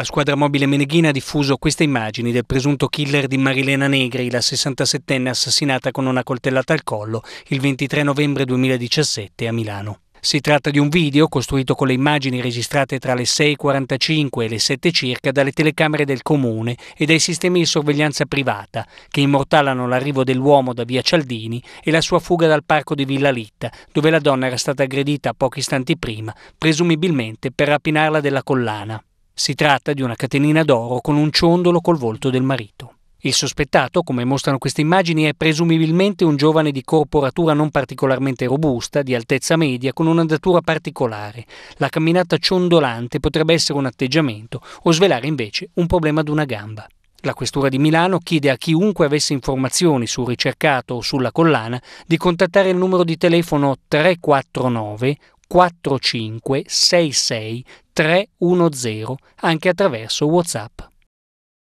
La squadra mobile meneghina ha diffuso queste immagini del presunto killer di Marilena Negri, la 67enne assassinata con una coltellata al collo il 23 novembre 2017 a Milano. Si tratta di un video costruito con le immagini registrate tra le 6.45 e le 7 circa dalle telecamere del comune e dai sistemi di sorveglianza privata che immortalano l'arrivo dell'uomo da via Cialdini e la sua fuga dal parco di Villa Litta, dove la donna era stata aggredita pochi istanti prima, presumibilmente per rapinarla della collana. Si tratta di una catenina d'oro con un ciondolo col volto del marito. Il sospettato, come mostrano queste immagini, è presumibilmente un giovane di corporatura non particolarmente robusta, di altezza media, con un'andatura particolare. La camminata ciondolante potrebbe essere un atteggiamento o svelare invece un problema una gamba. La Questura di Milano chiede a chiunque avesse informazioni sul ricercato o sulla collana di contattare il numero di telefono 349 4566 310 anche attraverso WhatsApp.